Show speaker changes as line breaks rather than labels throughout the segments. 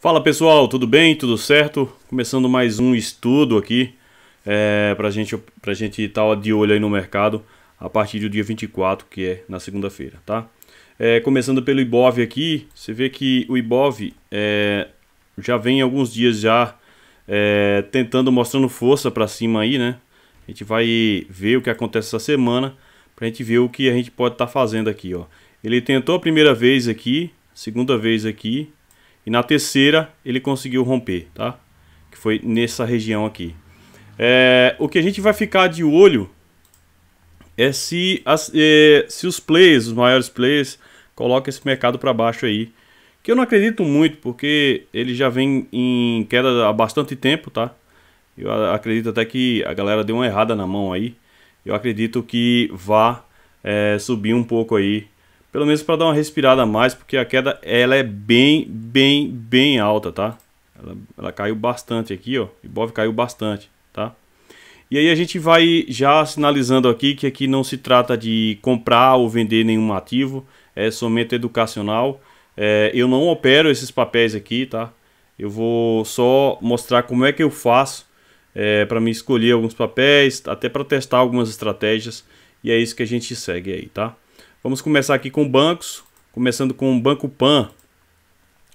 Fala pessoal, tudo bem? Tudo certo? Começando mais um estudo aqui é, para gente, a gente estar tá de olho aí no mercado a partir do dia 24, que é na segunda-feira, tá? É, começando pelo Ibov aqui, você vê que o Ibov é, já vem alguns dias já é, tentando, mostrando força para cima aí, né? A gente vai ver o que acontece essa semana para a gente ver o que a gente pode estar tá fazendo aqui, ó. Ele tentou a primeira vez aqui, segunda vez aqui, e na terceira ele conseguiu romper, tá? Que foi nessa região aqui. É, o que a gente vai ficar de olho é se, as, é, se os players, os maiores players, colocam esse mercado para baixo aí. Que eu não acredito muito, porque ele já vem em queda há bastante tempo, tá? Eu acredito até que a galera deu uma errada na mão aí. Eu acredito que vá é, subir um pouco aí pelo menos para dar uma respirada a mais, porque a queda ela é bem, bem, bem alta, tá? Ela, ela caiu bastante aqui, ó. Ibov caiu bastante, tá? E aí a gente vai já sinalizando aqui que aqui não se trata de comprar ou vender nenhum ativo, é somente educacional. É, eu não opero esses papéis aqui, tá? Eu vou só mostrar como é que eu faço é, para me escolher alguns papéis, até para testar algumas estratégias. E é isso que a gente segue aí, tá? Vamos começar aqui com bancos, começando com o Banco Pan.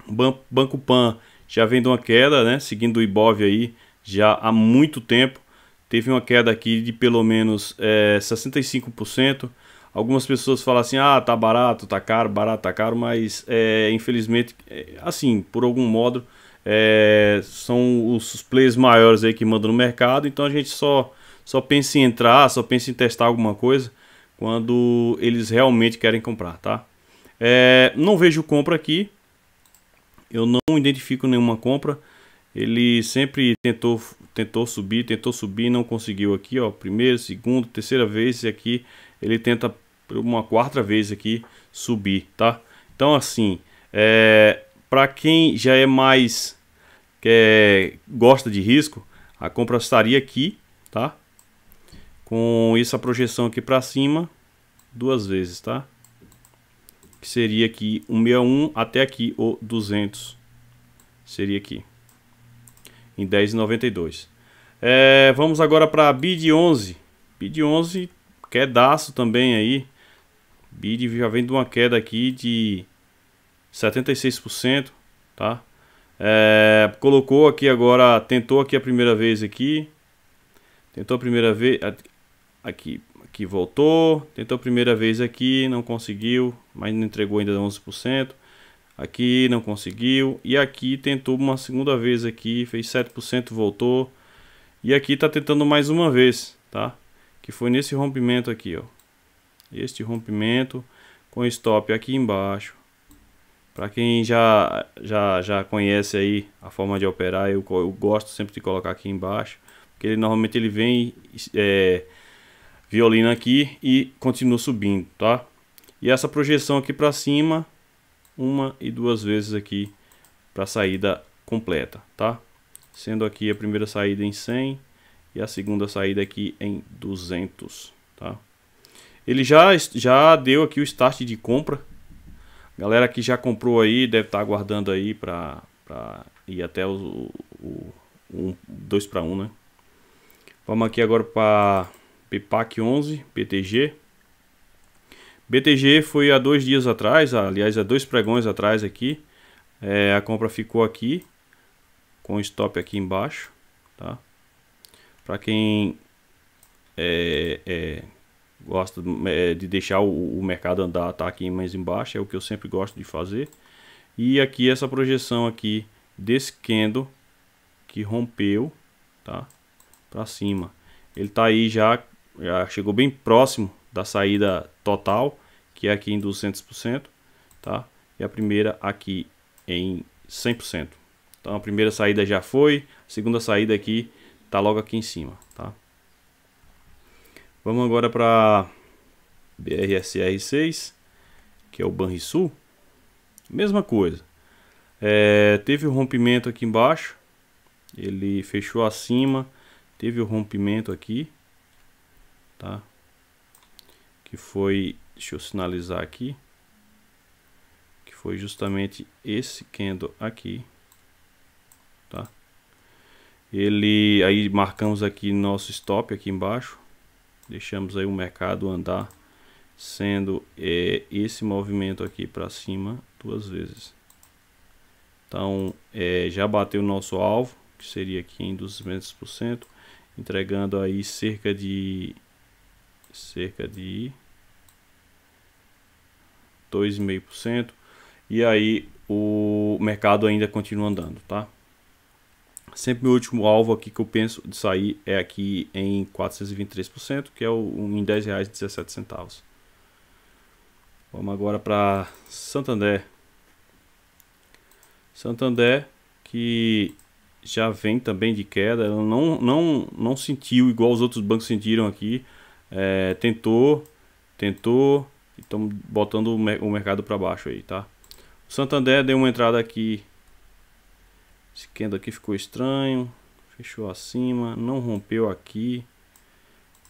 Ban Banco Pan já vem de uma queda, né? Seguindo o Ibov aí já há muito tempo. Teve uma queda aqui de pelo menos é, eh, 65%. Algumas pessoas falam assim: ah, tá barato, tá caro, barato, tá caro, mas é, infelizmente, é, assim, por algum modo, é, são os players maiores aí que mandam no mercado, então a gente só, só pensa em entrar, só pensa em testar alguma coisa quando eles realmente querem comprar, tá? É, não vejo compra aqui, eu não identifico nenhuma compra. Ele sempre tentou, tentou subir, tentou subir, não conseguiu aqui, ó. Primeiro, segundo, terceira vez e aqui ele tenta uma quarta vez aqui subir, tá? Então assim, é, para quem já é mais é, gosta de risco, a compra estaria aqui, tá? com essa projeção aqui para cima duas vezes, tá? Que seria aqui o 61 até aqui o 200 seria aqui em 10,92. É, vamos agora para bid 11. Bid 11 quedaço também aí. Bid já vem de uma queda aqui de 76%, tá? É, colocou aqui agora, tentou aqui a primeira vez aqui. Tentou a primeira vez, aqui. Aqui voltou, tentou a primeira vez aqui, não conseguiu, mas não entregou ainda 11%. Aqui não conseguiu, e aqui tentou uma segunda vez aqui, fez 7%, voltou. E aqui está tentando mais uma vez, tá? Que foi nesse rompimento aqui, ó. Este rompimento com stop aqui embaixo. Para quem já, já, já conhece aí a forma de operar, eu, eu gosto sempre de colocar aqui embaixo. Porque ele, normalmente ele vem... É, violino aqui e continua subindo, tá? E essa projeção aqui para cima, uma e duas vezes aqui para a saída completa, tá? Sendo aqui a primeira saída em 100 e a segunda saída aqui em 200, tá? Ele já, já deu aqui o start de compra. Galera que já comprou aí, deve estar tá aguardando aí para ir até o, 2 para 1, né? Vamos aqui agora para PPAC 11, PTG. BTG foi há dois dias atrás, aliás, há dois pregões atrás aqui. É, a compra ficou aqui, com stop aqui embaixo, tá? Para quem é, é, gosta é, de deixar o, o, mercado andar, tá aqui mais embaixo, é o que eu sempre gosto de fazer. E aqui essa projeção aqui desse candle que rompeu, tá? Para cima. Ele está aí já já chegou bem próximo da saída total, que é aqui em 200%, tá? E a primeira aqui em 100%. Então a primeira saída já foi, a segunda saída aqui tá logo aqui em cima, tá? Vamos agora para BRSR6, que é o Banrisul. Mesma coisa. É, teve o um rompimento aqui embaixo, ele fechou acima, teve o um rompimento aqui, tá? Que foi, deixa eu sinalizar aqui, que foi justamente esse candle aqui, tá? Ele, aí marcamos aqui nosso stop aqui embaixo, deixamos aí o mercado andar, sendo é, esse movimento aqui para cima duas vezes. Então, é, já bateu o nosso alvo, que seria aqui em 200%, entregando aí cerca de cerca de 2,5%. E aí o mercado ainda continua andando, tá? Sempre o último alvo aqui que eu penso de sair é aqui em 423%, que é o, um, em R$10,17. Vamos agora para Santander. Santander que já vem também de queda, ela não, não, não sentiu igual os outros bancos sentiram aqui é, tentou, tentou, estamos botando o, mercado para baixo aí, tá? O Santander deu uma entrada aqui. Esse candle aqui ficou estranho, fechou acima, não rompeu aqui.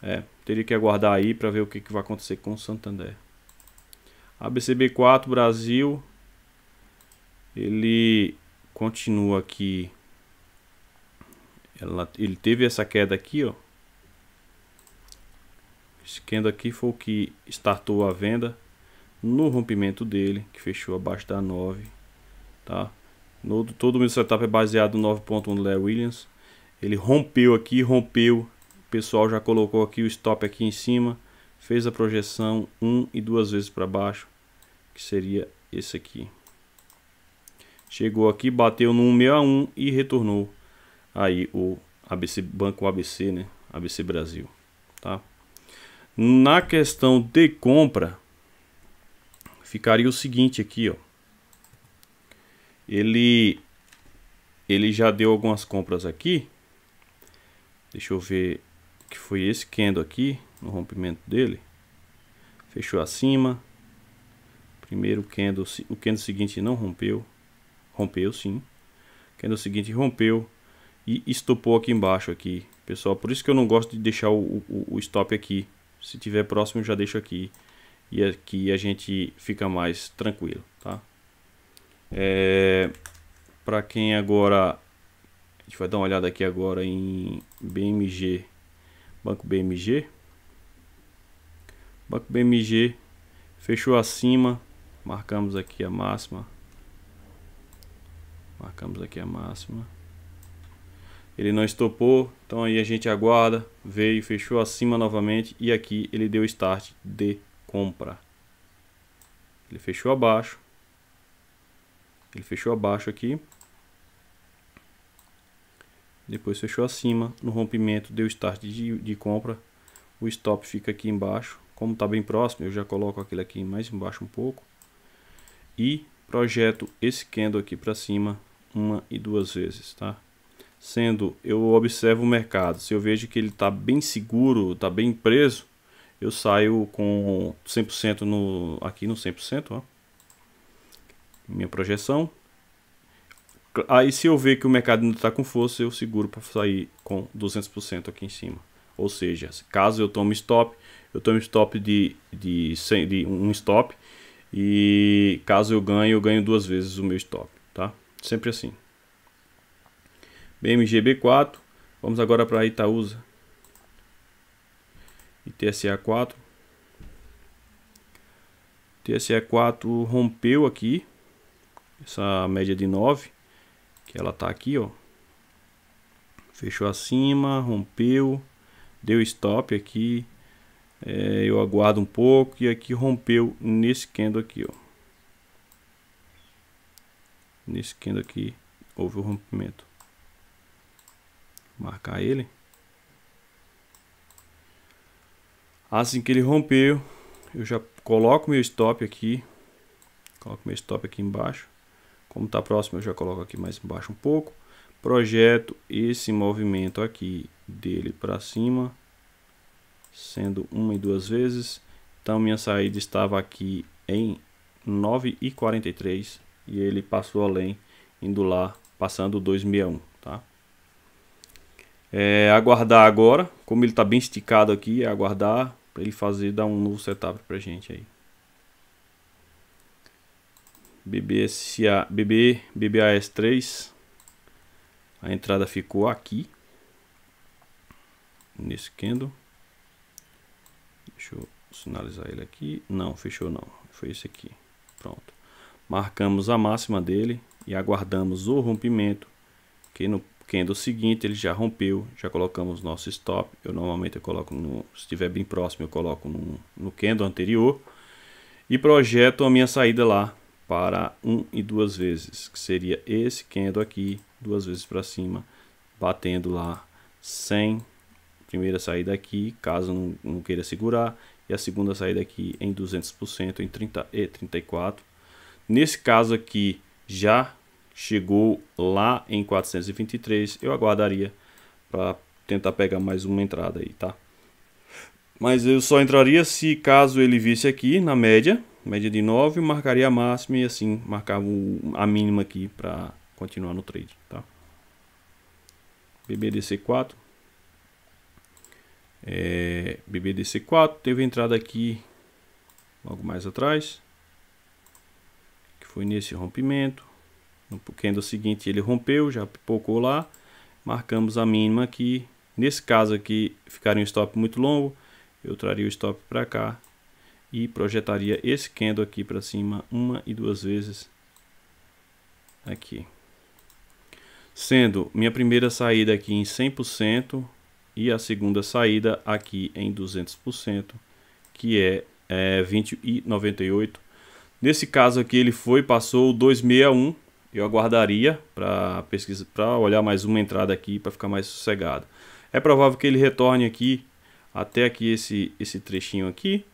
É, teria que aguardar aí para ver o que, que vai acontecer com o Santander. ABCB4 Brasil, ele continua aqui. Ela, ele teve essa queda aqui, ó Esquendo aqui foi o que startou a venda no rompimento dele, que fechou abaixo da 9, tá? No, todo o meu setup é baseado no 9.1 do Larry Williams. Ele rompeu aqui, rompeu. O pessoal já colocou aqui o stop aqui em cima. Fez a projeção um e duas vezes para baixo, que seria esse aqui. Chegou aqui, bateu no 161 e retornou aí o ABC Banco ABC, né? ABC Brasil, tá? Na questão de compra, ficaria o seguinte aqui, ó. Ele, ele já deu algumas compras aqui. Deixa eu ver que foi esse candle aqui, no rompimento dele. Fechou acima. Primeiro candle, o candle seguinte não rompeu. Rompeu sim. O candle seguinte rompeu e estopou aqui embaixo aqui, pessoal. Por isso que eu não gosto de deixar o, o, o stop aqui se tiver próximo, já deixo aqui. E aqui a gente fica mais tranquilo, tá? É, Para quem agora... A gente vai dar uma olhada aqui agora em BMG. Banco BMG. Banco BMG fechou acima. Marcamos aqui a máxima. Marcamos aqui a máxima ele não estopou, então aí a gente aguarda, veio, fechou acima novamente e aqui ele deu start de compra. Ele fechou abaixo, ele fechou abaixo aqui, depois fechou acima, no rompimento deu start de, de compra, o stop fica aqui embaixo, como está bem próximo, eu já coloco aquele aqui mais embaixo um pouco, e projeto esse candle aqui para cima uma e duas vezes, tá? sendo eu observo o mercado. Se eu vejo que ele está bem seguro, está bem preso, eu saio com 100% no, aqui no 100%, ó, minha projeção. Aí se eu ver que o mercado ainda está com força, eu seguro para sair com 200% aqui em cima. Ou seja, caso eu tome stop, eu tomo stop de, de, 100, de um stop e caso eu ganhe, eu ganho duas vezes o meu stop, tá? Sempre assim. BMGB4. Vamos agora para Itaúsa. E TSA4. TSE4 rompeu aqui essa média de 9, que ela está aqui, ó. Fechou acima, rompeu, deu stop aqui. É, eu aguardo um pouco e aqui rompeu nesse candle aqui, ó. Nesse candle aqui houve o rompimento marcar ele. Assim que ele rompeu, eu já coloco meu stop aqui. Coloco meu stop aqui embaixo. Como está próximo, eu já coloco aqui mais embaixo um pouco. Projeto esse movimento aqui dele para cima, sendo uma e duas vezes. Então minha saída estava aqui em 9,43 e ele passou além, indo lá, passando 261, tá? É, aguardar agora, como ele está bem esticado aqui, é aguardar para ele fazer, dar um novo setup para gente aí. BBSA, BB, BBAS3. A entrada ficou aqui. Nesse candle. Deixa eu sinalizar ele aqui. Não, fechou não. Foi esse aqui. Pronto. Marcamos a máxima dele e aguardamos o rompimento. Que no candle seguinte, ele já rompeu, já colocamos nosso stop. Eu normalmente eu coloco no, se estiver bem próximo, eu coloco no, no candle anterior e projeto a minha saída lá para um e duas vezes, que seria esse candle aqui, duas vezes para cima, batendo lá 100, primeira saída aqui, caso não, não queira segurar, e a segunda saída aqui em 200%, em 30 e 34. Nesse caso aqui já chegou lá em 423, eu aguardaria para tentar pegar mais uma entrada aí, tá? Mas eu só entraria se caso ele visse aqui na média, média de 9, marcaria a máxima e assim marcava a mínima aqui para continuar no trade, tá? BBDC4 é, BBDC4 teve entrada aqui logo mais atrás que foi nesse rompimento o candle seguinte ele rompeu, já pipocou lá. Marcamos a mínima aqui. Nesse caso aqui ficaria um stop muito longo. Eu traria o stop para cá e projetaria esse candle aqui para cima uma e duas vezes aqui. Sendo minha primeira saída aqui em 100% e a segunda saída aqui em 200%, que é, é 20 e Nesse caso aqui ele foi, passou 261 eu aguardaria para pesquisa, para olhar mais uma entrada aqui para ficar mais sossegado. É provável que ele retorne aqui até aqui esse esse trechinho aqui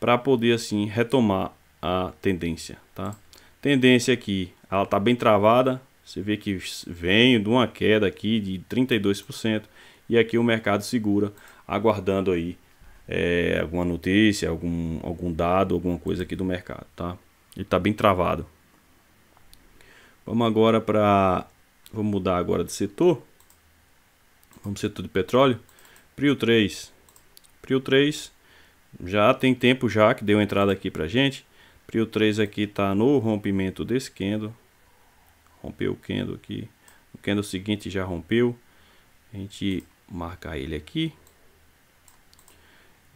para poder assim retomar a tendência, tá? Tendência aqui, ela tá bem travada. Você vê que vem de uma queda aqui de 32% e aqui o mercado segura aguardando aí é, alguma notícia, algum algum dado, alguma coisa aqui do mercado, tá? Ele tá bem travado. Vamos agora para... Vamos mudar agora de setor. Vamos setor de petróleo. Prio 3. Prio 3 já tem tempo já que deu entrada aqui para gente. Prio 3 aqui está no rompimento desse candle. Rompeu o candle aqui. O candle seguinte já rompeu. A gente marca ele aqui.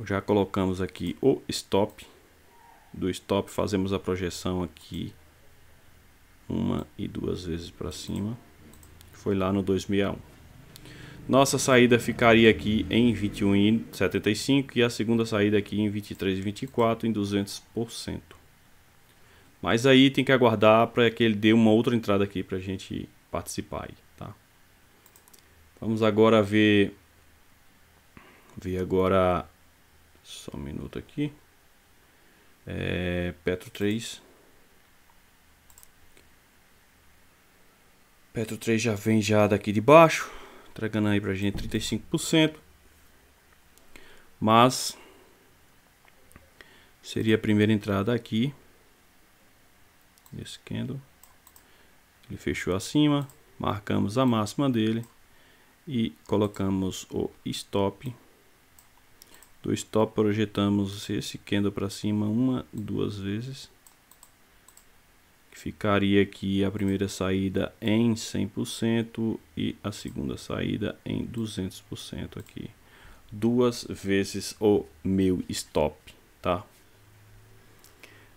Já colocamos aqui o stop. Do stop fazemos a projeção aqui uma e duas vezes para cima. Foi lá no 261. Nossa saída ficaria aqui em 21,75 e a segunda saída aqui em 23,24 em 200%. Mas aí tem que aguardar para que ele dê uma outra entrada aqui para a gente participar aí, tá? Vamos agora ver ver agora só um minuto aqui. É, Petro 3 Petro 3 já vem já daqui de baixo, entregando aí pra gente 35%. Mas seria a primeira entrada aqui esse candle. Ele fechou acima, marcamos a máxima dele e colocamos o stop. Do stop projetamos esse candle para cima uma, duas vezes. Ficaria aqui a primeira saída em 100% e a segunda saída em 200% aqui. Duas vezes o meu stop, tá?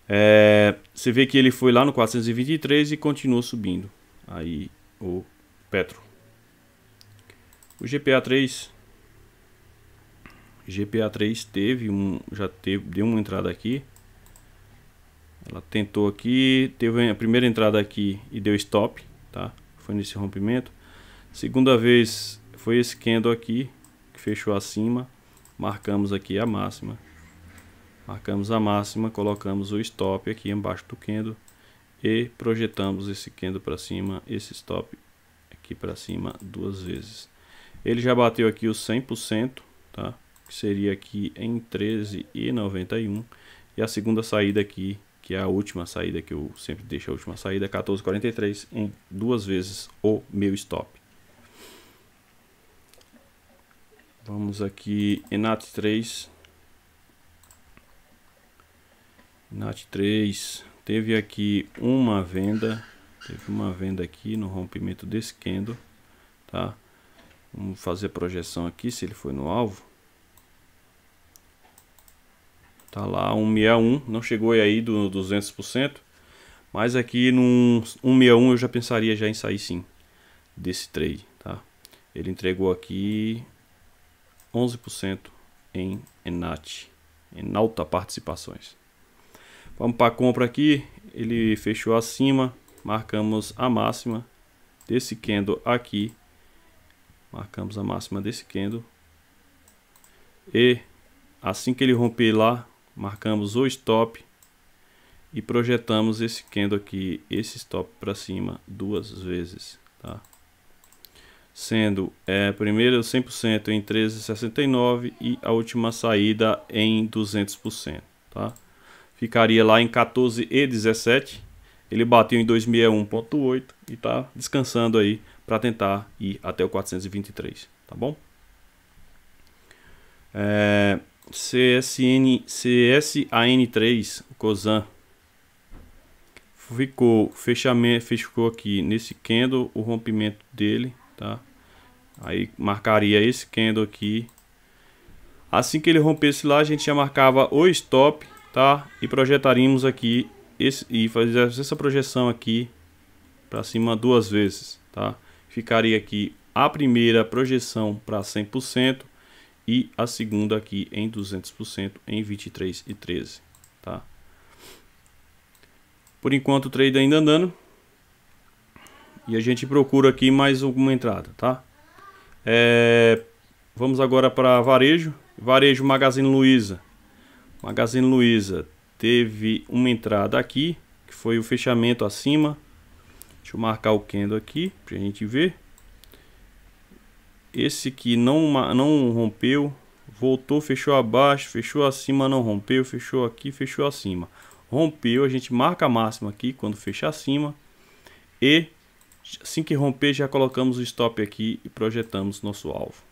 É, você vê que ele foi lá no 423 e continuou subindo. Aí o Petro. O GPA 3 GPA 3 teve um já teve deu uma entrada aqui ela tentou aqui, teve a primeira entrada aqui e deu stop, tá? Foi nesse rompimento. Segunda vez foi esse candle aqui, que fechou acima. Marcamos aqui a máxima. Marcamos a máxima, colocamos o stop aqui embaixo do candle e projetamos esse candle para cima, esse stop aqui para cima duas vezes. Ele já bateu aqui o 100%, tá? Que seria aqui em 13,91 e a segunda saída aqui que é a última saída que eu sempre deixo a última saída, 14,43 em duas vezes o meu stop. Vamos aqui Enat 3. Enat 3 teve aqui uma venda, teve uma venda aqui no rompimento desse candle, tá? Vamos fazer projeção aqui se ele foi no alvo. Tá lá 161, não chegou aí do 200%, mas aqui no 161 eu já pensaria já em sair sim desse trade, tá? Ele entregou aqui 11% em Enat, em alta participações. Vamos para a compra aqui, ele fechou acima, marcamos a máxima desse candle aqui, marcamos a máxima desse candle e assim que ele romper lá marcamos o stop e projetamos esse candle aqui, esse stop para cima duas vezes, tá? Sendo é, primeiro 100% em 13,69 e a última saída em 200%, tá? Ficaria lá em 14,17. Ele bateu em 2001.8 e tá descansando aí para tentar ir até o 423, tá bom? É, CSN, CSAN3, Cosan. Ficou, fechamento, fechou aqui nesse candle o rompimento dele, tá? Aí marcaria esse candle aqui. Assim que ele rompesse lá, a gente já marcava o stop, tá? E projetaríamos aqui esse, e fazer essa projeção aqui para cima duas vezes, tá? Ficaria aqui a primeira projeção para 100%, e a segunda aqui em 200% em 23,13, tá? Por enquanto o trade ainda andando. E a gente procura aqui mais alguma entrada, tá? É... Vamos agora para varejo. Varejo Magazine Luiza. Magazine Luiza teve uma entrada aqui, que foi o fechamento acima. Deixa eu marcar o candle aqui, para a gente ver. Esse que não, não rompeu, voltou, fechou abaixo, fechou acima, não rompeu, fechou aqui, fechou acima. Rompeu, a gente marca a máxima aqui quando fechar acima. E assim que romper, já colocamos o stop aqui e projetamos nosso alvo.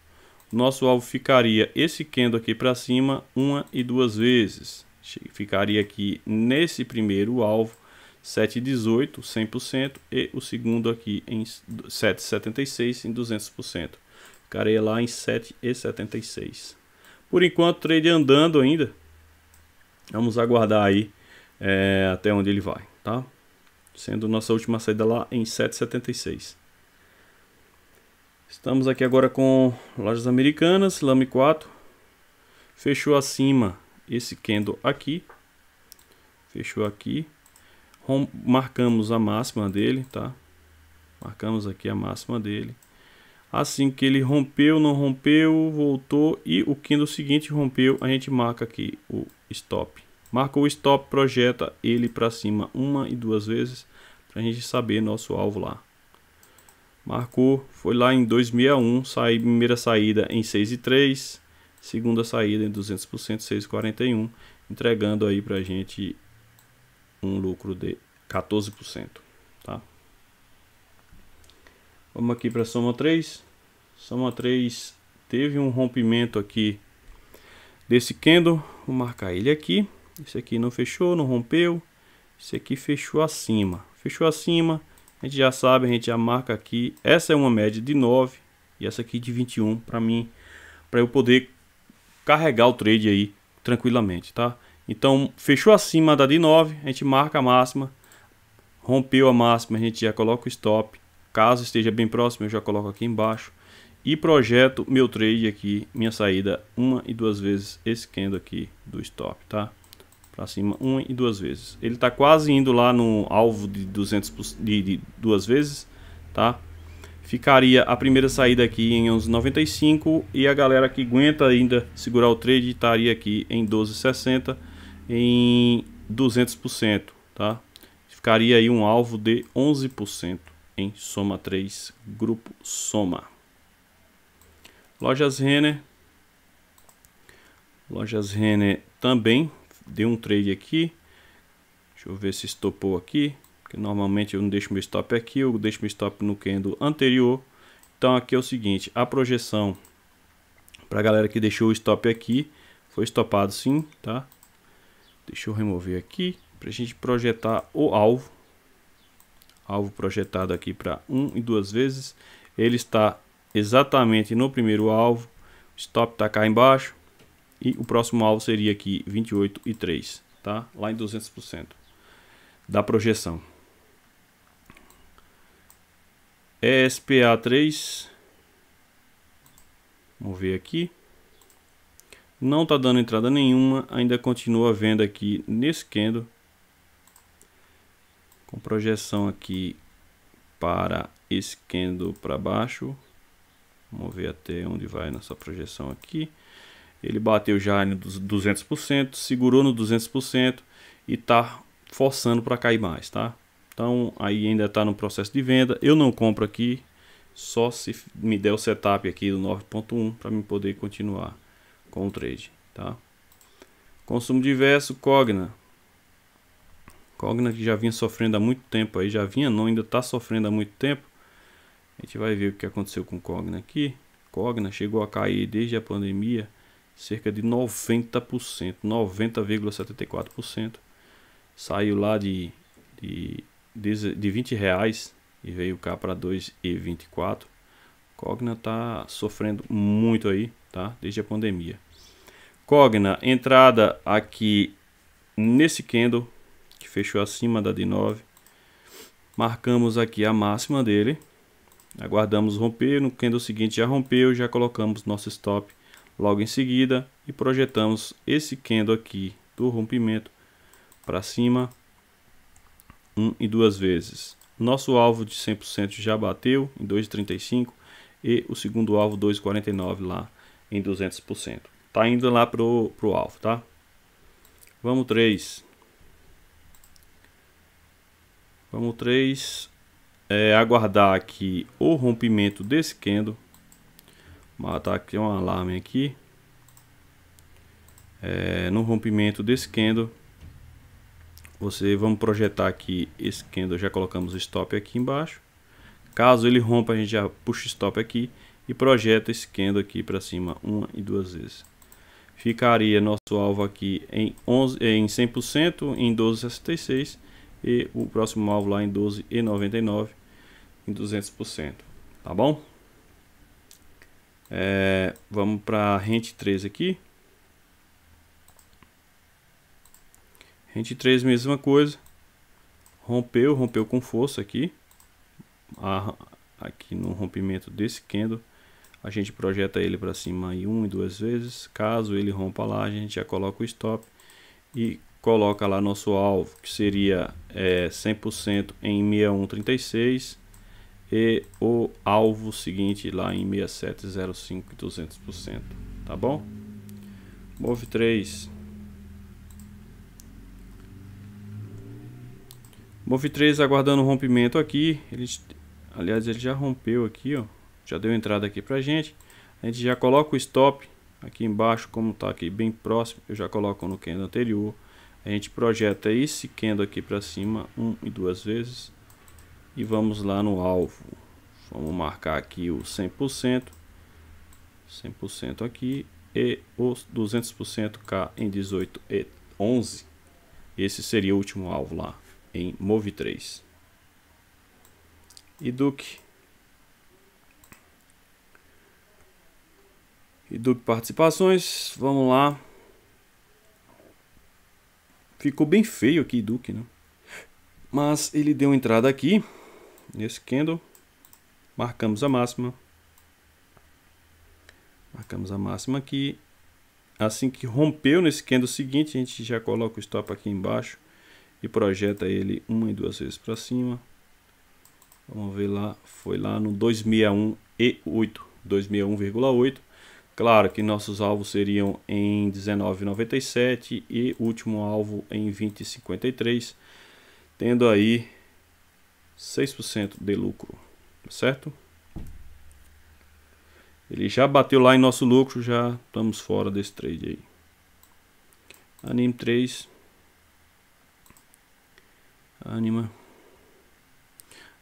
Nosso alvo ficaria esse candle aqui para cima uma e duas vezes. Ficaria aqui nesse primeiro alvo 7,18, 100% e o segundo aqui em 7,76 em 200%. Ficarei lá em 7,76. Por enquanto, trade andando ainda. Vamos aguardar aí é, até onde ele vai, tá? Sendo nossa última saída lá em 7,76. Estamos aqui agora com lojas americanas, Lame 4. Fechou acima esse candle aqui. Fechou aqui. Marcamos a máxima dele, tá? Marcamos aqui a máxima dele. Assim que ele rompeu, não rompeu, voltou e o Kindle seguinte rompeu, a gente marca aqui o stop. Marcou o stop, projeta ele para cima uma e duas vezes para a gente saber nosso alvo lá. Marcou, foi lá em 261, saí, primeira saída em 63, segunda saída em 200%, 6,41, entregando aí para a gente um lucro de 14%. Vamos aqui para soma 3. Soma 3 teve um rompimento aqui desse candle. Vou marcar ele aqui. Esse aqui não fechou, não rompeu. Esse aqui fechou acima. Fechou acima. A gente já sabe, a gente já marca aqui. Essa é uma média de 9 e essa aqui de 21 para mim, para eu poder carregar o trade aí tranquilamente, tá? Então, fechou acima da de 9, a gente marca a máxima. Rompeu a máxima, a gente já coloca o stop Caso esteja bem próximo, eu já coloco aqui embaixo. E projeto meu trade aqui, minha saída uma e duas vezes esse candle aqui do stop, tá? Para cima uma e duas vezes. Ele tá quase indo lá no alvo de 200 de, de duas vezes, tá? Ficaria a primeira saída aqui em 11,95 e a galera que aguenta ainda segurar o trade estaria aqui em 12,60 em 200%, tá? Ficaria aí um alvo de 11% em Soma 3, Grupo Soma. Lojas Renner. Lojas Renner também deu um trade aqui. Deixa eu ver se estopou aqui. Porque normalmente eu não deixo meu stop aqui, eu deixo meu stop no candle anterior. Então aqui é o seguinte, a projeção para a galera que deixou o stop aqui, foi estopado sim, tá? Deixa eu remover aqui para a gente projetar o alvo alvo projetado aqui para um e duas vezes. Ele está exatamente no primeiro alvo, stop está cá embaixo e o próximo alvo seria aqui 28 e 3, tá? Lá em 200% da projeção. ESPA3 Vamos ver aqui. Não está dando entrada nenhuma, ainda continua vendo aqui nesse candle com projeção aqui para esquerdo para baixo. Vamos ver até onde vai nossa projeção aqui. Ele bateu já nos 200%, segurou no 200% e está forçando para cair mais, tá? Então aí ainda está no processo de venda. Eu não compro aqui, só se me der o setup aqui do 9.1 para me poder continuar com o trade, tá? Consumo diverso, Cogna. Cogna que já vinha sofrendo há muito tempo aí, já vinha não, ainda está sofrendo há muito tempo. A gente vai ver o que aconteceu com Cogna aqui. Cogna chegou a cair desde a pandemia cerca de 90%, 90,74%. Saiu lá de, de, de 20 reais e veio cá para 2,24. Cogna está sofrendo muito aí, tá? Desde a pandemia. Cogna, entrada aqui nesse candle fechou acima da de 9. Marcamos aqui a máxima dele. Aguardamos romper, no candle seguinte já rompeu, já colocamos nosso stop logo em seguida e projetamos esse candle aqui do rompimento para cima um e duas vezes. Nosso alvo de 100% já bateu em 2,35 e o segundo alvo 2,49 lá em 200%. Tá indo lá pro, pro alvo, tá? Vamos 3. Vamos 3 é, aguardar aqui o rompimento desse candle. Matar aqui um alarme aqui. É, no rompimento desse candle, você vamos projetar aqui esse candle, já colocamos stop aqui embaixo. Caso ele rompa, a gente já puxa stop aqui e projeta esse candle aqui para cima uma e duas vezes. Ficaria nosso alvo aqui em 11 em 100%, em 12,66 e o próximo alvo lá em 12,99 em 200%, tá bom? É, vamos para rent 3 aqui. Rente 3, mesma coisa. Rompeu, rompeu com força aqui. A, aqui no rompimento desse candle, a gente projeta ele para cima em um e duas vezes. Caso ele rompa lá, a gente já coloca o stop e coloca lá nosso alvo, que seria é, 100% em 6136 e o alvo seguinte lá em 6705 200%, tá bom? Move 3 Move 3 aguardando o rompimento aqui, ele, aliás ele já rompeu aqui, ó, já deu entrada aqui pra gente, a gente já coloca o stop aqui embaixo, como tá aqui bem próximo, eu já coloco no candle anterior, a gente projeta esse Kendo aqui para cima, um e duas vezes. E vamos lá no alvo. Vamos marcar aqui o 100%. 100% aqui e os 200% cá em 18 e 11. Esse seria o último alvo lá em Move 3. E Duke. E Duke Participações, vamos lá. Ficou bem feio aqui, Duke, né? Mas ele deu entrada aqui, nesse candle. Marcamos a máxima. Marcamos a máxima aqui. Assim que rompeu nesse candle seguinte, a gente já coloca o stop aqui embaixo e projeta ele uma e duas vezes para cima. Vamos ver lá, foi lá no 261 e 8, 261,8. Claro que nossos alvos seriam em 19,97 e último alvo em 20,53, tendo aí 6% de lucro, tá certo? Ele já bateu lá em nosso lucro, já estamos fora desse trade aí. Anime 3. Anima.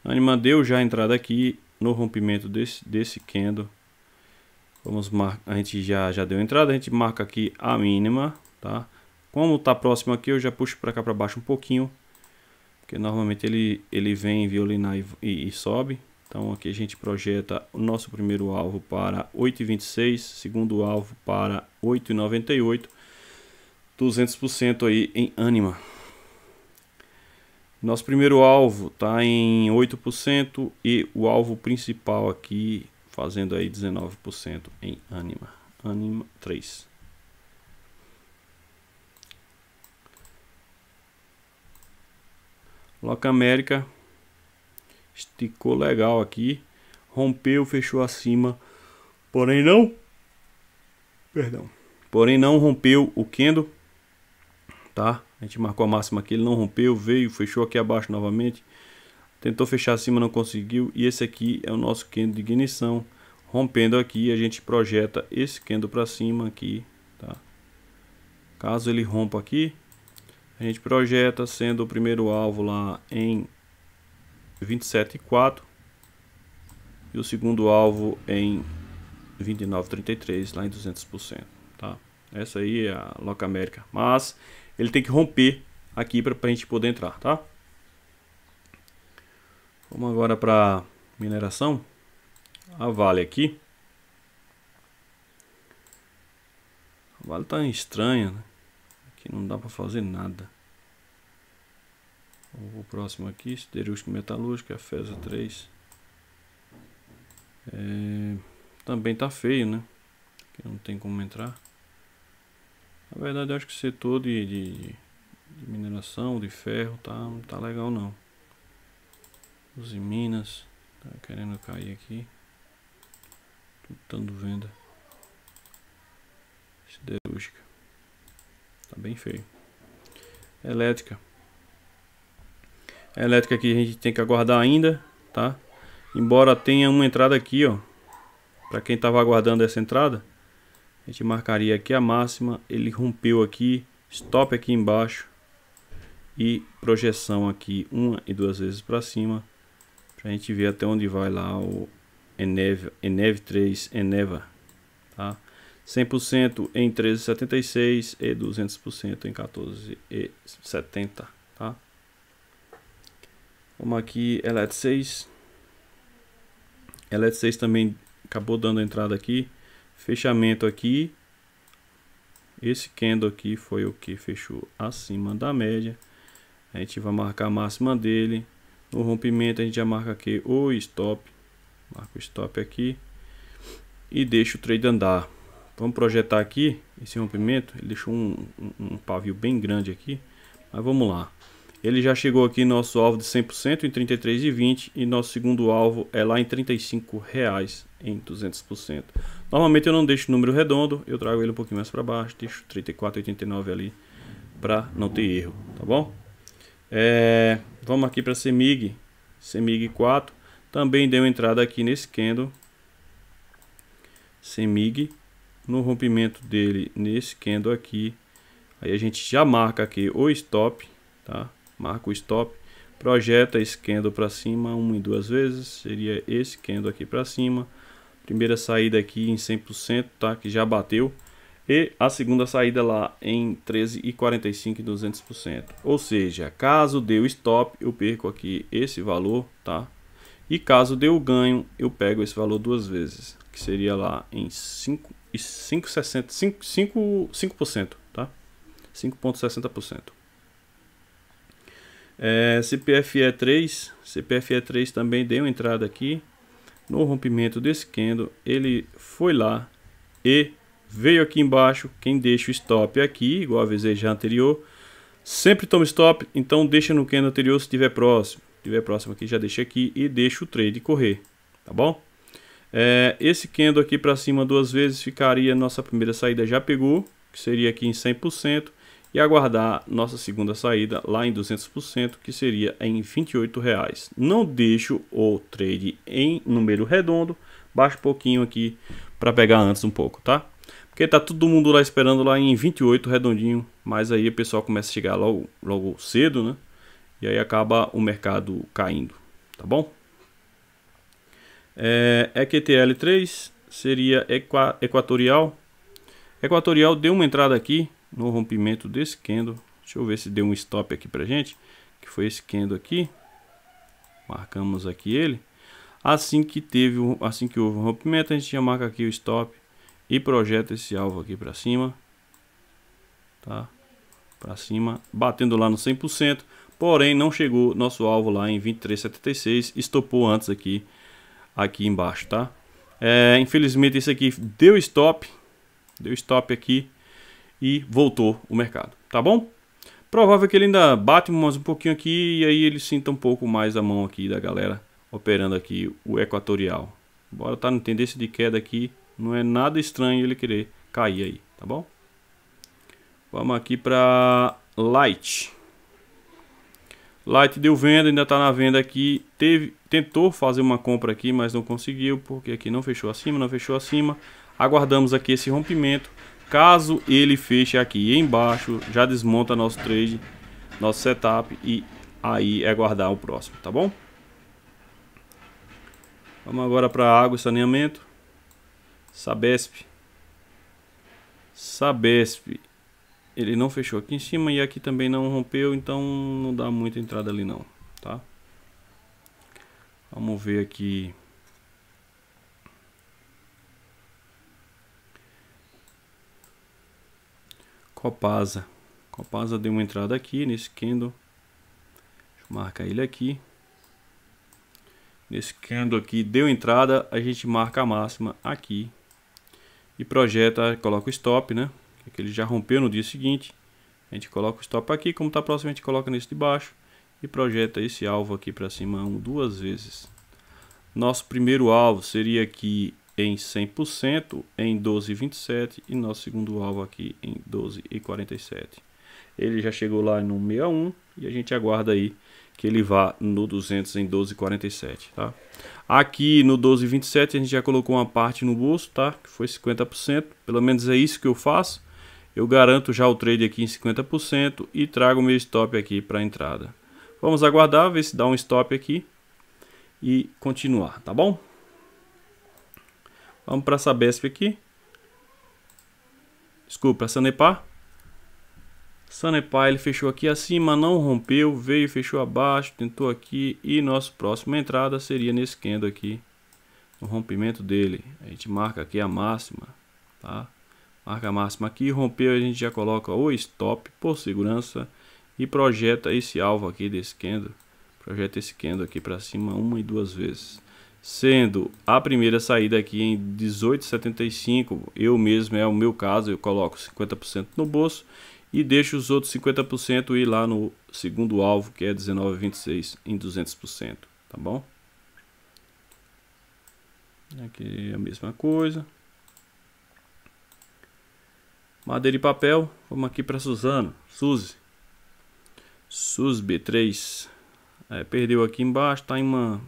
Anima deu já a entrada aqui no rompimento desse, desse candle Vamos mar... A gente já, já deu entrada, a gente marca aqui a mínima, tá? Como está próximo aqui, eu já puxo para cá para baixo um pouquinho. Porque normalmente ele, ele vem violinar e, e, e sobe. Então aqui a gente projeta o nosso primeiro alvo para 8,26, segundo alvo para 8,98. 200% aí em ânima. Nosso primeiro alvo está em 8% e o alvo principal aqui fazendo aí 19% em Anima. Anima 3. Loca América esticou legal aqui, rompeu, fechou acima, porém não, perdão, porém não rompeu o Kendo, tá? A gente marcou a máxima aqui, ele não rompeu, veio, fechou aqui abaixo novamente, Tentou fechar acima, não conseguiu. E esse aqui é o nosso candle de ignição. Rompendo aqui, a gente projeta esse candle para cima aqui. Tá? Caso ele rompa aqui, a gente projeta sendo o primeiro alvo lá em 27,4 e o segundo alvo em 29,33 lá em 200%. Tá? Essa aí é a Loca América. Mas ele tem que romper aqui para a gente poder entrar, tá? Vamos agora para mineração. A Vale aqui. A Vale tá estranha, né? Aqui não dá para fazer nada. O próximo aqui, siderúrgico metalúrgico, a FESA 3. É, também tá feio, né? Aqui não tem como entrar. Na verdade, acho que o setor de, de, de mineração, de ferro, tá, não tá legal não. Os em Minas. Tá querendo cair aqui. Tudo dando venda. Siderúrgica. Tá bem feio. É elétrica. A é elétrica aqui a gente tem que aguardar ainda, tá? Embora tenha uma entrada aqui, ó. Para quem tava aguardando essa entrada, a gente marcaria aqui a máxima, ele rompeu aqui, stop aqui embaixo e projeção aqui uma e duas vezes para cima a gente ver até onde vai lá o Eneve, Eneve 3 Eneva, tá? 100% em 13,76 e 200% em 14,70, tá? Vamos aqui, ELET 6. ELET 6 também acabou dando entrada aqui. Fechamento aqui. Esse candle aqui foi o que fechou acima da média. A gente vai marcar a máxima dele. No rompimento a gente já marca aqui o stop. Marca o stop aqui. E deixa o trade andar. Vamos projetar aqui esse rompimento. Ele deixou um, um, um pavio bem grande aqui. Mas vamos lá. Ele já chegou aqui nosso alvo de 100% em 33,20 e nosso segundo alvo é lá em 35 reais em 200%. Normalmente eu não deixo o número redondo, eu trago ele um pouquinho mais para baixo, deixo 34,89 ali para não ter erro, tá bom? É... Vamos aqui para CMYK, CMYK 4. Também deu entrada aqui nesse candle. CMYK. No rompimento dele nesse candle aqui. Aí a gente já marca aqui o stop, tá? Marca o stop. Projeta esse candle para cima uma e duas vezes. Seria esse candle aqui para cima. Primeira saída aqui em 100%, tá? Que já bateu e a segunda saída lá em 13,45 e 200%. Ou seja, caso deu stop, eu perco aqui esse valor, tá? E caso deu ganho, eu pego esse valor duas vezes, que seria lá em e 5,60, 5, 5, 5%, tá? 5,60%. É, CPFE 3, CPFE 3 também deu entrada aqui no rompimento desse candle, ele foi lá e veio aqui embaixo, quem deixa o stop é aqui, igual avisei já anterior, sempre toma stop, então deixa no candle anterior se tiver próximo. Se tiver próximo aqui, já deixa aqui e deixa o trade correr, tá bom? É, esse candle aqui para cima duas vezes ficaria, nossa primeira saída já pegou, que seria aqui em 100%, e aguardar nossa segunda saída lá em 200%, que seria em 28 reais. Não deixo o trade em número redondo, baixo um pouquinho aqui para pegar antes um pouco, tá? Porque tá todo mundo lá esperando lá em 28 redondinho, mas aí o pessoal começa a chegar logo, logo cedo, né? E aí acaba o mercado caindo, tá bom? É, EQTL3 seria equa, Equatorial. Equatorial deu uma entrada aqui no rompimento desse candle. Deixa eu ver se deu um stop aqui pra gente, que foi esse candle aqui. Marcamos aqui ele. Assim que teve, assim que houve um rompimento, a gente já marca aqui o stop e projeta esse alvo aqui para cima, tá? Para cima, batendo lá no 100%, porém não chegou nosso alvo lá em 23,76, estopou antes aqui, aqui embaixo, tá? É, infelizmente esse aqui deu stop, deu stop aqui e voltou o mercado, tá bom? Provável que ele ainda bate mais um pouquinho aqui e aí ele sinta um pouco mais a mão aqui da galera operando aqui o equatorial. Bora tá no tendência de queda aqui não é nada estranho ele querer cair aí, tá bom? Vamos aqui para Light. Light deu venda, ainda está na venda aqui. Teve, tentou fazer uma compra aqui, mas não conseguiu, porque aqui não fechou acima, não fechou acima. Aguardamos aqui esse rompimento. Caso ele feche aqui embaixo, já desmonta nosso trade, nosso setup e aí é aguardar o próximo, tá bom? Vamos agora para água e saneamento. Sabesp. Sabesp. Ele não fechou aqui em cima e aqui também não rompeu, então não dá muita entrada ali não, tá? Vamos ver aqui. Copasa. Copasa deu uma entrada aqui nesse candle. Deixa eu marcar ele aqui. Nesse candle aqui deu entrada, a gente marca a máxima aqui e projeta, coloca o stop, né? É que ele já rompeu no dia seguinte. A gente coloca o stop aqui, como está próximo a gente coloca nesse de baixo e projeta esse alvo aqui para cima um, duas vezes. Nosso primeiro alvo seria aqui em 100% em 12,27 e nosso segundo alvo aqui em 12,47. Ele já chegou lá no 61 e a gente aguarda aí que ele vá no 200 em 12,47, tá? Aqui no 12,27 a gente já colocou uma parte no bolso, tá? Que foi 50%, pelo menos é isso que eu faço. Eu garanto já o trade aqui em 50% e trago meu stop aqui para a entrada. Vamos aguardar, ver se dá um stop aqui e continuar, tá bom? Vamos para essa BESP aqui. Desculpa, essa nepa Sanepá ele fechou aqui acima, não rompeu, veio, fechou abaixo, tentou aqui e nossa próxima entrada seria nesse candle aqui, no rompimento dele. A gente marca aqui a máxima, tá? Marca a máxima aqui, rompeu, a gente já coloca o stop por segurança e projeta esse alvo aqui desse candle, projeta esse candle aqui para cima uma e duas vezes. Sendo a primeira saída aqui em 18,75, eu mesmo é o meu caso, eu coloco 50% no bolso e deixa os outros 50% ir lá no segundo alvo, que é 19,26 em 200%, tá bom? Aqui é a mesma coisa. Madeira e papel, vamos aqui para Suzano, Suzy. Suzy B3, é, perdeu aqui embaixo, tá em uma,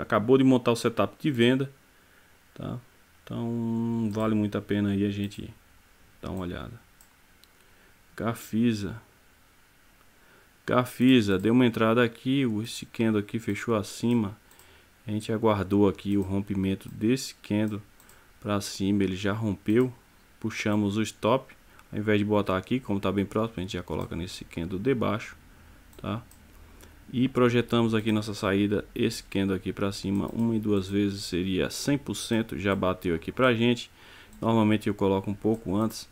acabou de montar o setup de venda, tá? Então vale muito a pena aí a gente dar uma olhada. Cafisa. Cafisa, deu uma entrada aqui, o candle aqui fechou acima. A gente aguardou aqui o rompimento desse candle para cima, ele já rompeu. Puxamos o stop, ao invés de botar aqui, como está bem próximo, a gente já coloca nesse candle de baixo, tá? E projetamos aqui nossa saída, esse candle aqui para cima, uma e duas vezes seria 100%, já bateu aqui pra gente. Normalmente eu coloco um pouco antes,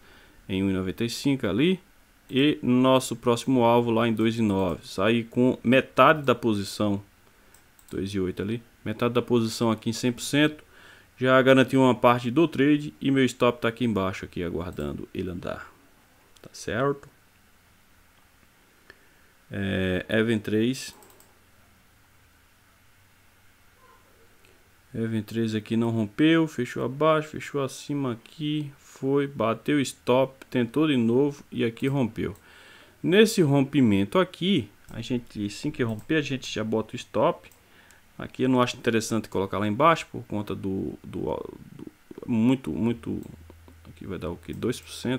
em 1,95 ali, e nosso próximo alvo lá em 2,9. e Sair com metade da posição, 2,8 ali, metade da posição aqui em 100%. Já garanti uma parte do trade e meu stop está aqui embaixo, aqui aguardando ele andar. Tá certo? É, Even 3. Even 3 aqui não rompeu, fechou abaixo, fechou acima aqui, foi, bateu stop, tentou de novo e aqui rompeu. Nesse rompimento aqui, a gente assim que romper, a gente já bota o stop. Aqui eu não acho interessante colocar lá embaixo por conta do, do, do muito, muito, aqui vai dar o que? 2%.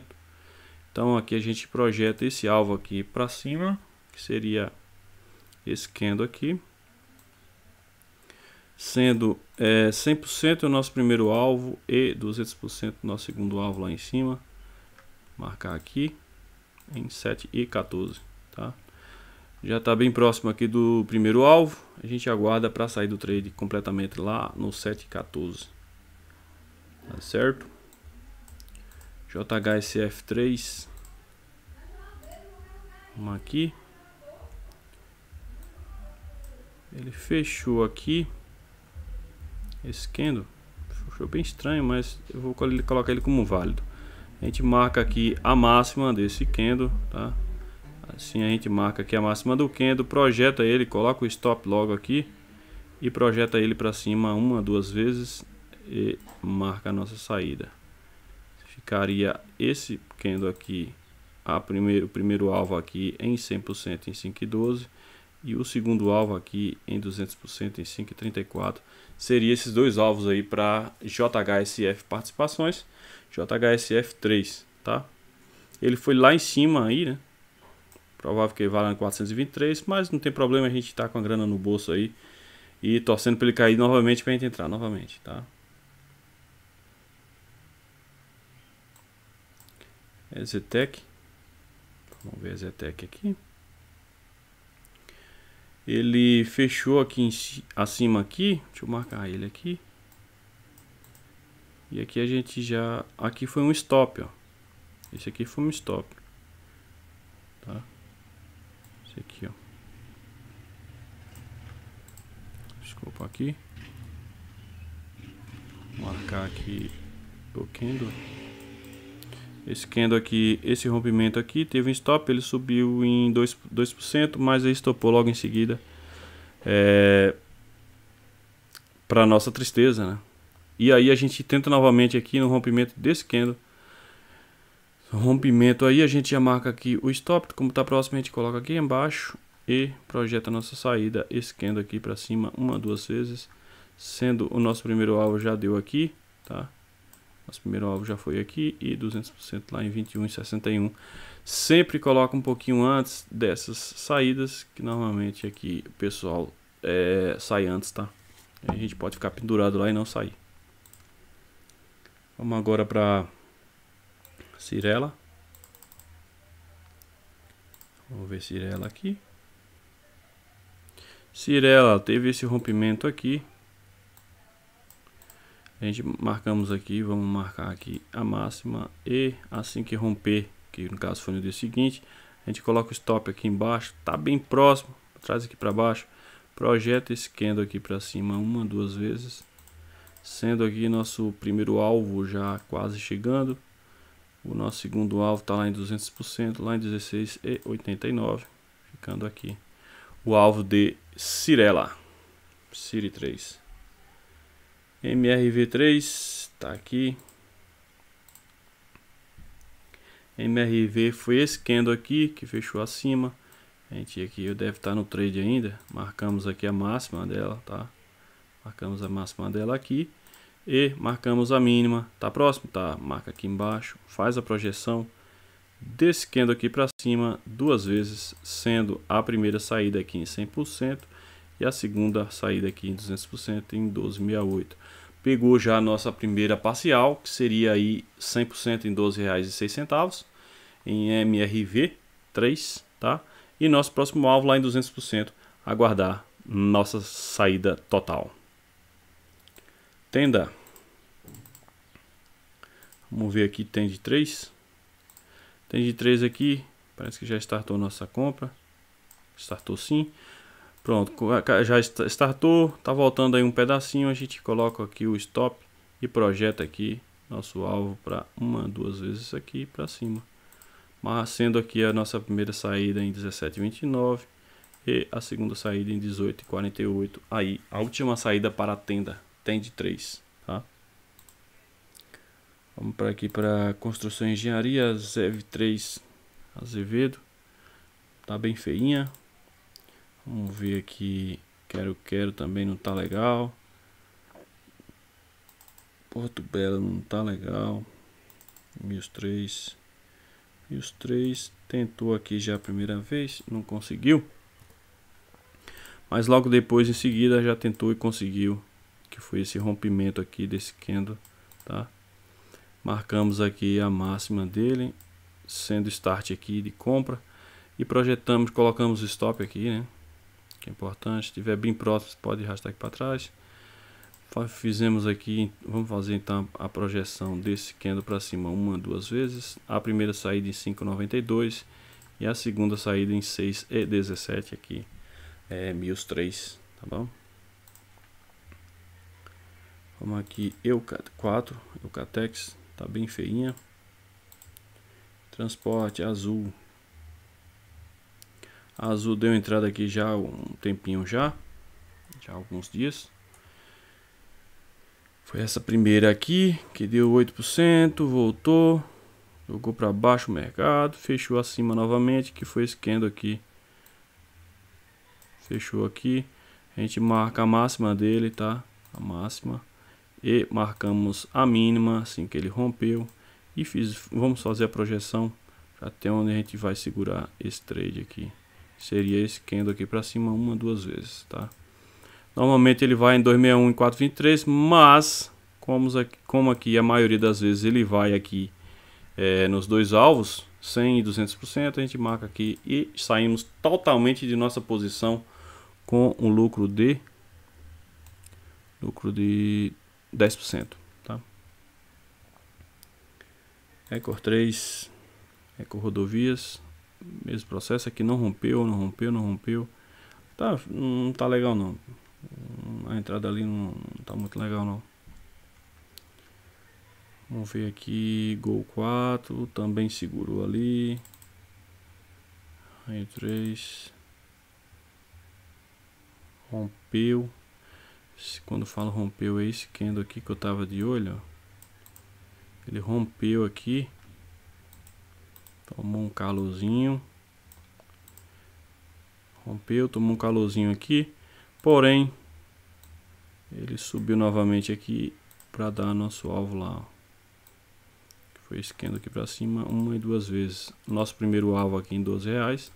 Então aqui a gente projeta esse alvo aqui para cima, que seria esse candle aqui sendo é, 100% o nosso primeiro alvo e 200% o nosso segundo alvo lá em cima. Marcar aqui em 7 e 14, tá? Já está bem próximo aqui do primeiro alvo. A gente aguarda para sair do trade completamente lá no 7 e 14. Tá certo? JHSF3. Vamos aqui. Ele fechou aqui. Esse candle achou bem estranho, mas eu vou colocar ele como válido. A gente marca aqui a máxima desse candle, tá? Assim a gente marca aqui a máxima do candle, projeta ele, coloca o stop logo aqui e projeta ele para cima uma, duas vezes e marca a nossa saída. Ficaria esse candle aqui, a primeiro, o primeiro alvo aqui em 100% em 5,12 e o segundo alvo aqui em 200% em 5,34 seria esses dois alvos aí para JHSF participações, JHSF 3, tá? Ele foi lá em cima aí, né? Provável que ele vá lá em 423, mas não tem problema, a gente tá com a grana no bolso aí e torcendo para ele cair novamente para gente entrar novamente, tá? É Zetec. Vamos ver a Zetec aqui ele fechou aqui em, acima aqui, deixa eu marcar ele aqui. E aqui a gente já, aqui foi um stop, ó. Esse aqui foi um stop. Tá? Esse aqui, ó. Desculpa aqui. Vou marcar aqui o Kendo esse candle aqui, esse rompimento aqui, teve um stop, ele subiu em 2%, 2% mas aí estopou logo em seguida. É, para nossa tristeza, né? E aí a gente tenta novamente aqui no rompimento desse candle. Rompimento aí, a gente já marca aqui o stop, como está próximo, a gente coloca aqui embaixo e projeta a nossa saída, esse candle aqui para cima uma, duas vezes, sendo o nosso primeiro alvo já deu aqui, tá? Nosso primeiro alvo já foi aqui e 200% lá em 21,61. Sempre coloca um pouquinho antes dessas saídas, que normalmente aqui o pessoal é, sai antes, tá? A gente pode ficar pendurado lá e não sair. Vamos agora para Cirela. Vamos ver Cirela aqui. Cirela teve esse rompimento aqui, a gente marcamos aqui, vamos marcar aqui a máxima e assim que romper, que no caso foi no dia seguinte, a gente coloca o stop aqui embaixo, tá bem próximo, traz aqui para baixo, projeta esse candle aqui para cima uma, duas vezes, sendo aqui nosso primeiro alvo já quase chegando, o nosso segundo alvo está lá em 200%, lá em 16,89, ficando aqui o alvo de Cirela, Siri 3. MRV3 tá aqui. MRV foi esse candle aqui que fechou acima. A gente aqui deve estar tá no trade ainda. Marcamos aqui a máxima dela, tá? Marcamos a máxima dela aqui e marcamos a mínima. Tá próximo, tá? Marca aqui embaixo, faz a projeção desse candle aqui para cima duas vezes, sendo a primeira saída aqui em 100% e a segunda saída aqui em 200% em 12,68. Pegou já a nossa primeira parcial, que seria aí 100% em R$ 12,06 em MRV 3, tá? E nosso próximo alvo lá em 200%, aguardar nossa saída total. Tenda. Vamos ver aqui, tem de 3. Tem de 3 aqui, parece que já startou nossa compra. Startou sim. Pronto, já startou, tá voltando aí um pedacinho, a gente coloca aqui o stop e projeta aqui nosso alvo para uma, duas vezes aqui para cima. Mas sendo aqui a nossa primeira saída em 17,29 e a segunda saída em 18,48. Aí, a última saída para a tenda, tende 3, tá? Vamos para aqui para construção e engenharia, ZEV3 Azevedo. Tá bem feinha, Vamos ver aqui. Quero, quero também não tá legal. Porto Belo não tá legal. E os três. E os três tentou aqui já a primeira vez, não conseguiu. Mas logo depois, em seguida, já tentou e conseguiu. Que foi esse rompimento aqui desse candle, tá? Marcamos aqui a máxima dele, sendo start aqui de compra. E projetamos, colocamos stop aqui, né? que é importante. Se estiver bem próximo, você pode arrastar aqui para trás. Fizemos aqui, vamos fazer então a projeção desse candle para cima uma, duas vezes. A primeira saída em 5,92 e a segunda saída em 6,17 aqui, é 1003, tá bom? Vamos aqui, Eucat 4, Eucatex, tá bem feinha. Transporte azul a Azul deu entrada aqui já há um tempinho já, já há alguns dias. Foi essa primeira aqui que deu 8%, voltou, jogou para baixo o mercado, fechou acima novamente, que foi esse candle aqui. Fechou aqui, a gente marca a máxima dele, tá? A máxima e marcamos a mínima assim que ele rompeu e fiz, vamos fazer a projeção até onde a gente vai segurar esse trade aqui seria esse candle aqui para cima uma, duas vezes, tá? Normalmente ele vai em 261 e 423, mas como aqui, como aqui a maioria das vezes ele vai aqui é, nos dois alvos, 100 e 200%, a gente marca aqui e saímos totalmente de nossa posição com um lucro de lucro de 10%, tá? Ecor 3, Ecor Rodovias, mesmo processo aqui, é não rompeu, não rompeu, não rompeu. Tá, não tá legal não. A entrada ali não, não tá muito legal não. Vamos ver aqui, gol 4, também segurou ali. aí 3. Rompeu. Quando falo rompeu, é esse candle aqui que eu tava de olho, ó. Ele rompeu aqui. Tomou um calorzinho. Rompeu, tomou um calorzinho aqui. Porém, ele subiu novamente aqui para dar nosso alvo lá. Ó. Foi esquendo aqui para cima uma e duas vezes. Nosso primeiro alvo aqui em 12 reais.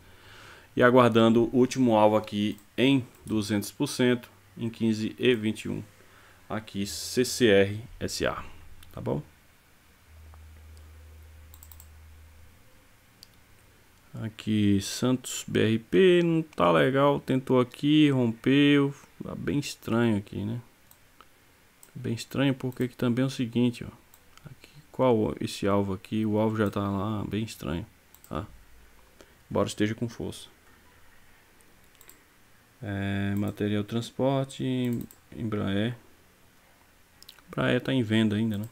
E aguardando o último alvo aqui em 200%, em 15 e 21. Aqui CCR SA, tá bom? Aqui, Santos BRP, não tá legal. Tentou aqui, rompeu. Tá bem estranho aqui, né? Bem estranho porque também é o seguinte, ó. Aqui, qual esse alvo aqui? O alvo já tá lá, bem estranho. Tá? Bora esteja com força. É, material transporte, Embraer. Embraer tá em venda ainda, né?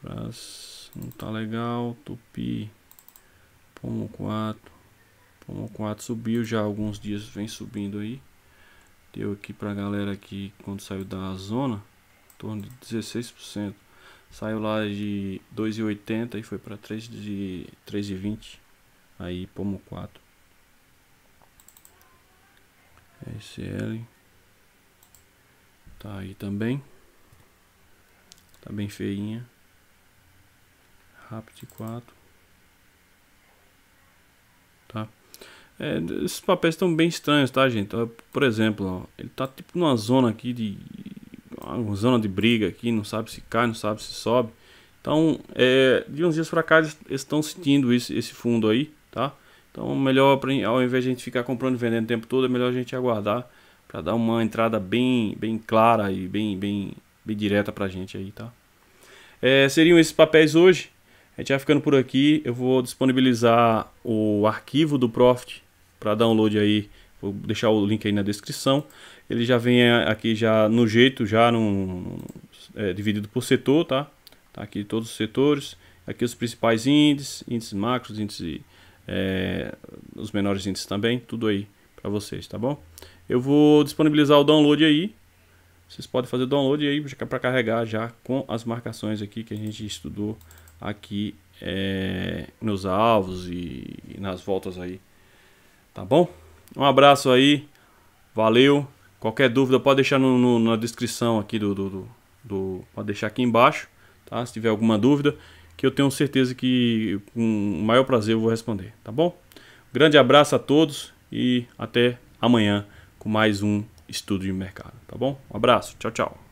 Fras, não tá legal. Tupi. Pomo 4. Pomo 4 subiu já há alguns dias, vem subindo aí. Deu aqui pra galera aqui quando saiu da zona, em torno de 16%. Saiu lá de 2,80 e foi para 3,20. Aí pomo 4. SL tá aí também. Tá bem feinha. Rapid 4 tá? É, esses papéis estão bem estranhos, tá, gente? Por exemplo, ó, ele tá tipo numa zona aqui de... Uma zona de briga aqui, não sabe se cai, não sabe se sobe. Então, é, de uns dias para cá eles estão sentindo esse, esse fundo aí, tá? Então, melhor ao invés de a gente ficar comprando e vendendo o tempo todo, é melhor a gente aguardar para dar uma entrada bem, bem clara e bem, bem, bem direta para a gente aí, tá? É, seriam esses papéis hoje, a gente vai ficando por aqui. Eu vou disponibilizar o arquivo do Profit para download aí. Vou deixar o link aí na descrição. Ele já vem é, aqui já no jeito, já num, é, dividido por setor, tá? Tá aqui todos os setores. Aqui os principais índices, índices macros, índices, é, os menores índices também. Tudo aí para vocês, tá bom? Eu vou disponibilizar o download aí. Vocês podem fazer o download aí é para carregar já com as marcações aqui que a gente estudou aqui é, nos alvos e, e nas voltas aí. Tá bom? Um abraço aí, valeu. Qualquer dúvida pode deixar no, no, na descrição aqui do, do, do, do, Pode deixar aqui embaixo, tá? Se tiver alguma dúvida, que eu tenho certeza que com o maior prazer eu vou responder, tá bom? Grande abraço a todos e até amanhã com mais um estudo de mercado, tá bom? Um abraço, tchau, tchau.